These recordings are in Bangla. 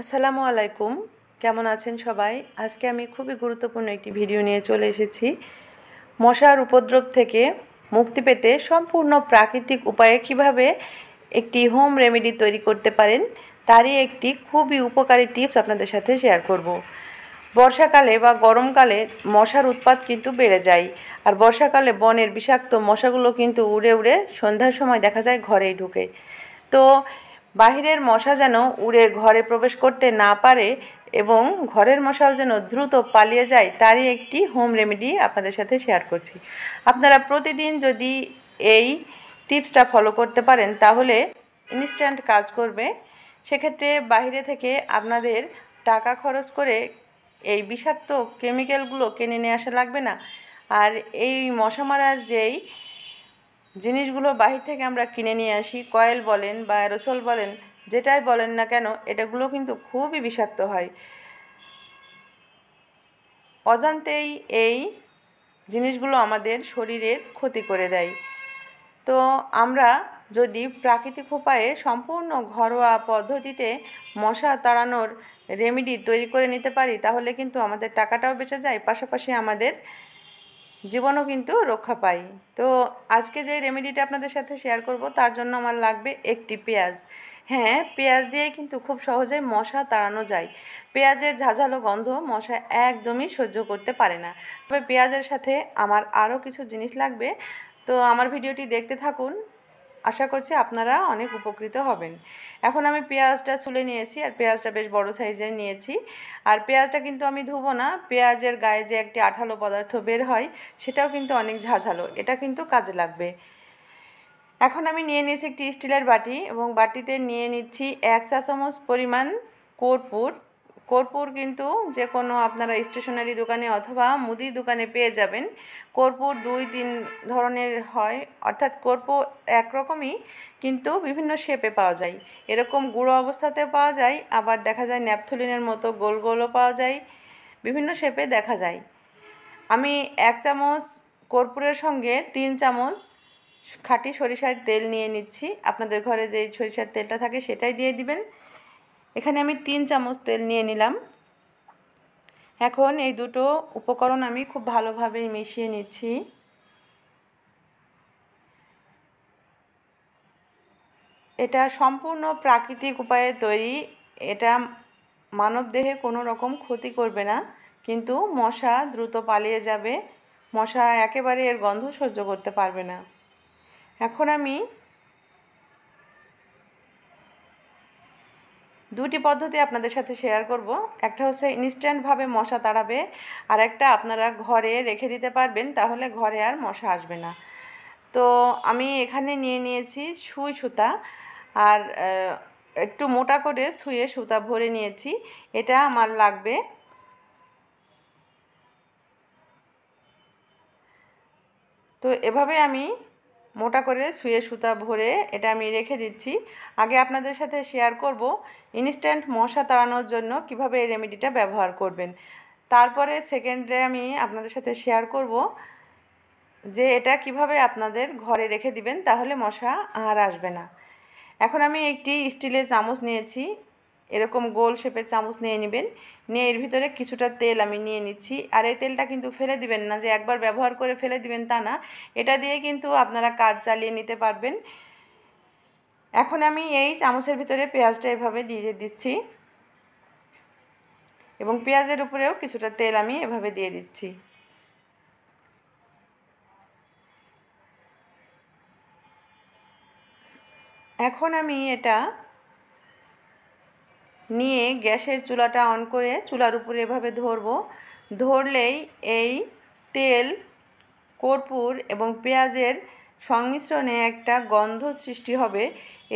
আসসালামু আলাইকুম কেমন আছেন সবাই আজকে আমি খুবই গুরুত্বপূর্ণ একটি ভিডিও নিয়ে চলে এসেছি মশার উপদ্রব থেকে মুক্তি পেতে সম্পূর্ণ প্রাকৃতিক উপায়ে কিভাবে একটি হোম রেমেডি তৈরি করতে পারেন তারই একটি খুবই উপকারী টিপস আপনাদের সাথে শেয়ার করব। বর্ষাকালে বা গরমকালে মশার উৎপাত কিন্তু বেড়ে যায় আর বর্ষাকালে বনের বিষাক্ত মশাগুলো কিন্তু উড়ে উড়ে সন্ধ্যার সময় দেখা যায় ঘরেই ঢুকে তো বাহিরের মশা যেন উড়ে ঘরে প্রবেশ করতে না পারে এবং ঘরের মশাও যেন দ্রুত পালিয়ে যায় তারই একটি হোম রেমেডি আপনাদের সাথে শেয়ার করছি আপনারা প্রতিদিন যদি এই টিপসটা ফলো করতে পারেন তাহলে ইনস্ট্যান্ট কাজ করবে সেক্ষেত্রে বাইরে থেকে আপনাদের টাকা খরচ করে এই বিষাক্ত কেমিক্যালগুলো কিনে নিয়ে আসা লাগবে না আর এই মশা মারার যেই জিনিসগুলো বাহির থেকে আমরা কিনে নিয়ে আসি কয়েল বলেন বা অ্যারোসল বলেন যেটাই বলেন না কেন এটাগুলো কিন্তু খুবই বিষাক্ত হয় অজান্তেই এই জিনিসগুলো আমাদের শরীরের ক্ষতি করে দেয় তো আমরা যদি প্রাকৃতিক উপায়ে সম্পূর্ণ ঘরোয়া পদ্ধতিতে মশা তাড়ানোর রেমেডি তৈরি করে নিতে পারি তাহলে কিন্তু আমাদের টাকাটাও বেঁচে যায় পাশাপাশি আমাদের জীবনও কিন্তু রক্ষা পাই তো আজকে যে রেমেডিটা আপনাদের সাথে শেয়ার করব তার জন্য আমার লাগবে একটি পেঁয়াজ হ্যাঁ পেঁয়াজ দিয়ে কিন্তু খুব সহজে মশা তাড়ানো যায় পেঁয়াজের ঝাঝালো গন্ধ মশা একদমই সহ্য করতে পারে না তবে পেঁয়াজের সাথে আমার আরও কিছু জিনিস লাগবে তো আমার ভিডিওটি দেখতে থাকুন আশা করছি আপনারা অনেক উপকৃত হবেন এখন আমি পেঁয়াজটা ছুলে নিয়েছি আর পেঁয়াজটা বেশ বড় সাইজের নিয়েছি আর পেঁয়াজটা কিন্তু আমি ধুবো না পেঁয়াজের গায়ে যে একটি আঠালো পদার্থ বের হয় সেটাও কিন্তু অনেক ঝাঝালো এটা কিন্তু কাজে লাগবে এখন আমি নিয়ে নিয়েছি একটি স্টিলের বাটি এবং বাটিতে নিয়ে নিচ্ছি এক চা চামচ পরিমাণ কর্পূর কর্পূর কিন্তু যে কোনো আপনারা স্টেশনারি দোকানে অথবা মুদি দোকানে পেয়ে যাবেন কর্পূর দুই তিন ধরনের হয় অর্থাৎ কর্পূর একরকমই কিন্তু বিভিন্ন শেপে পাওয়া যায় এরকম গুঁড়ো অবস্থাতে পাওয়া যায় আবার দেখা যায় ন্যাপথলিনের মতো গোল গোলও পাওয়া যায় বিভিন্ন শেপে দেখা যায় আমি এক চামচ কর্পূরের সঙ্গে তিন চামচ খাঁটি সরিষার তেল নিয়ে নিচ্ছি আপনাদের ঘরে যে সরিষার তেলটা থাকে সেটাই দিয়ে দিবেন এখানে আমি তিন চামচ তেল নিয়ে নিলাম এখন এই দুটো উপকরণ আমি খুব ভালোভাবে মিশিয়ে নিচ্ছি এটা সম্পূর্ণ প্রাকৃতিক উপায়ে তৈরি এটা মানবদেহে কোনো রকম ক্ষতি করবে না কিন্তু মশা দ্রুত পালিয়ে যাবে মশা একেবারে এর গন্ধ সহ্য করতে পারবে না এখন আমি দুটি পদ্ধতি আপনাদের সাথে শেয়ার করব একটা হচ্ছে ইনস্ট্যান্টভাবে মশা তাড়াবে আর একটা আপনারা ঘরে রেখে দিতে পারবেন তাহলে ঘরে আর মশা আসবে না তো আমি এখানে নিয়ে নিয়েছি সুই সুতা আর একটু মোটা করে শুয়ে সুতা ভরে নিয়েছি এটা আমার লাগবে তো এভাবে আমি মোটা করে শুয়ে সুতা ভরে এটা আমি রেখে দিচ্ছি আগে আপনাদের সাথে শেয়ার করব ইনস্ট্যান্ট মশা তাড়ানোর জন্য কিভাবে এই রেমেডিটা ব্যবহার করবেন তারপরে সেকেন্ডে আমি আপনাদের সাথে শেয়ার করব যে এটা কিভাবে আপনাদের ঘরে রেখে দিবেন তাহলে মশা আর আসবে না এখন আমি একটি স্টিলের চামচ নিয়েছি এরকম গোল শেপের চামচ নিয়ে নেবেন নিয়ে এর ভিতরে কিছুটা তেল আমি নিয়ে নিচ্ছি আর এই তেলটা কিন্তু ফেলে দিবেন না যে একবার ব্যবহার করে ফেলে দিবেন তা না এটা দিয়ে কিন্তু আপনারা কাজ চালিয়ে নিতে পারবেন এখন আমি এই চামচের ভিতরে পেঁয়াজটা এভাবে দিয়ে দিচ্ছি এবং পেঁয়াজের উপরেও কিছুটা তেল আমি এভাবে দিয়ে দিচ্ছি এখন আমি এটা নিয়ে গ্যাসের চুলাটা অন করে চুলার উপরে এভাবে ধরব ধরলেই এই তেল কর্পূর এবং পেঁয়াজের সংমিশ্রণে একটা গন্ধ সৃষ্টি হবে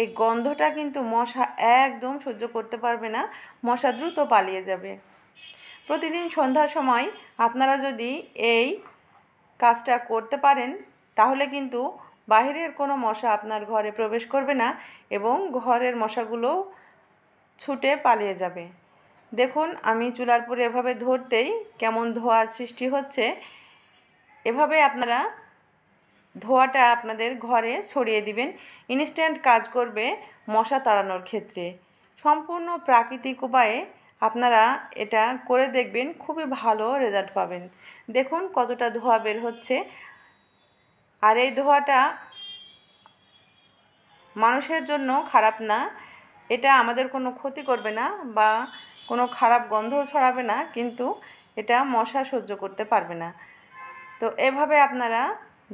এই গন্ধটা কিন্তু মশা একদম সহ্য করতে পারবে না মশা দ্রুত পালিয়ে যাবে প্রতিদিন সন্ধ্যার সময় আপনারা যদি এই কাজটা করতে পারেন তাহলে কিন্তু বাহিরের কোনো মশা আপনার ঘরে প্রবেশ করবে না এবং ঘরের মশাগুলো ছুটে পালিয়ে যাবে দেখুন আমি চুলার পরে এভাবে ধরতেই কেমন ধোয়ার সৃষ্টি হচ্ছে এভাবে আপনারা ধোয়াটা আপনাদের ঘরে ছড়িয়ে দিবেন ইনস্ট্যান্ট কাজ করবে মশা তাড়ানোর ক্ষেত্রে সম্পূর্ণ প্রাকৃতিক উপায়ে আপনারা এটা করে দেখবেন খুবই ভালো রেজাল্ট পাবেন দেখুন কতটা ধোয়া বের হচ্ছে আর এই ধোয়াটা মানুষের জন্য খারাপ না এটা আমাদের কোনো ক্ষতি করবে না বা কোনো খারাপ গন্ধও ছড়াবে না কিন্তু এটা মশা সহ্য করতে পারবে না তো এভাবে আপনারা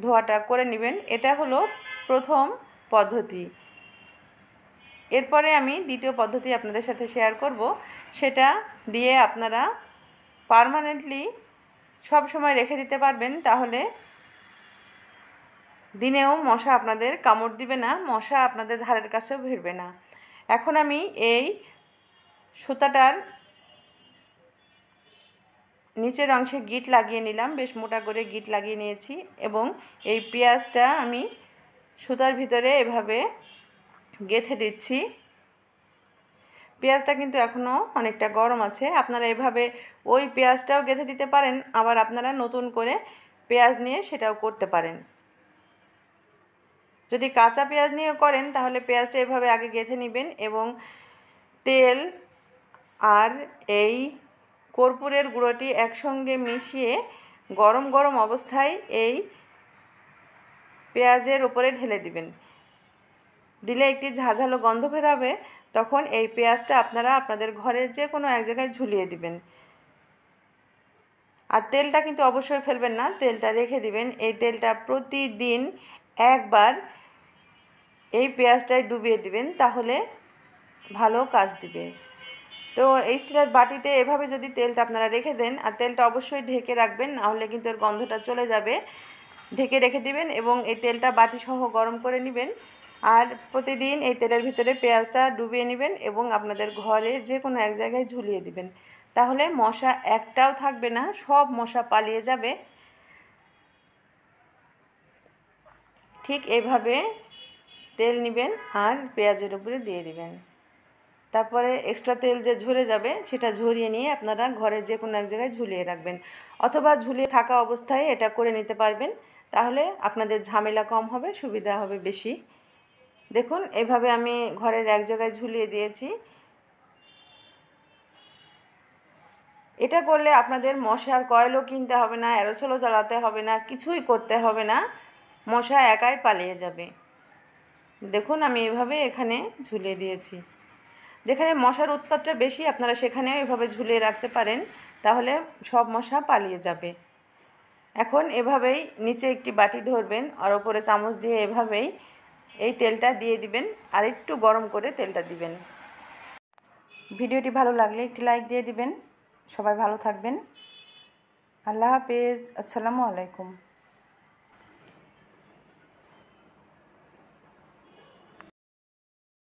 ধোয়াটা করে নেবেন এটা হলো প্রথম পদ্ধতি এরপরে আমি দ্বিতীয় পদ্ধতি আপনাদের সাথে শেয়ার করব সেটা দিয়ে আপনারা পারমানেন্টলি সব সময় রেখে দিতে পারবেন তাহলে দিনেও মশা আপনাদের কামড় দিবে না মশা আপনাদের ধারের কাছেও ভিড়বে না এখন আমি এই সুতাটার নিচের অংশে গিট লাগিয়ে নিলাম বেশ মোটা করে গিট লাগিয়ে নিয়েছি এবং এই পেঁয়াজটা আমি সুতার ভিতরে এভাবে গেথে দিচ্ছি পেঁয়াজটা কিন্তু এখনও অনেকটা গরম আছে আপনারা এভাবে ওই পেঁয়াজটাও গেঁথে দিতে পারেন আবার আপনারা নতুন করে পেঁয়াজ নিয়ে সেটাও করতে পারেন যদি কাঁচা পেঁয়াজ নিয়ে করেন তাহলে পেঁয়াজটা এভাবে আগে গেঁথে নেবেন এবং তেল আর এই কর্পূরের গুঁড়োটি একসঙ্গে মিশিয়ে গরম গরম অবস্থায় এই পেঁয়াজের ওপরে ঢেলে দিবেন দিলে একটি ঝাঝালো গন্ধ ফেরাবে তখন এই পেঁয়াজটা আপনারা আপনাদের ঘরের যে কোনো এক জায়গায় ঝুলিয়ে দিবেন আর তেলটা কিন্তু অবশ্যই ফেলবেন না তেলটা রেখে দিবেন এই তেলটা প্রতিদিন একবার এই পেঁয়াজটায় ডুবিয়ে দিবেন তাহলে ভালো কাজ দিবে তো এই স্টিলের বাটিতে এভাবে যদি তেলটা আপনারা রেখে দেন আর তেলটা অবশ্যই ঢেকে রাখবেন নাহলে কিন্তু এর গন্ধটা চলে যাবে ঢেকে রেখে দিবেন এবং এই তেলটা বাটি সহ গরম করে নেবেন আর প্রতিদিন এই তেলের ভিতরে পেঁয়াজটা ডুবিয়ে নেবেন এবং আপনাদের ঘরে যে কোনো এক জায়গায় ঝুলিয়ে দিবেন তাহলে মশা একটাও থাকবে না সব মশা পালিয়ে যাবে ঠিক এভাবে তেল নেবেন আর পেঁয়াজের উপরে দিয়ে দিবেন তারপরে এক্সট্রা তেল যে ঝরে যাবে সেটা ঝরিয়ে নিয়ে আপনারা ঘরের যে কোনো এক জায়গায় ঝুলিয়ে রাখবেন অথবা ঝুলিয়ে থাকা অবস্থায় এটা করে নিতে পারবেন তাহলে আপনাদের ঝামেলা কম হবে সুবিধা হবে বেশি দেখুন এভাবে আমি ঘরের এক জায়গায় ঝুলিয়ে দিয়েছি এটা করলে আপনাদের মশার কয়েলও কিনতে হবে না অ্যারোসলও চালাতে হবে না কিছুই করতে হবে না মশা একাই পালিয়ে যাবে দেখুন আমি এভাবে এখানে ঝুলিয়ে দিয়েছি যেখানে মশার উৎপাতটা বেশি আপনারা সেখানেও এভাবে ঝুলিয়ে রাখতে পারেন তাহলে সব মশা পালিয়ে যাবে এখন এভাবেই নিচে একটি বাটি ধরবেন আর ওপরে চামচ দিয়ে এভাবেই এই তেলটা দিয়ে দিবেন আর একটু গরম করে তেলটা দিবেন ভিডিওটি ভালো লাগলে একটি লাইক দিয়ে দিবেন সবাই ভালো থাকবেন আল্লাহ হাফেজ আসসালামু আলাইকুম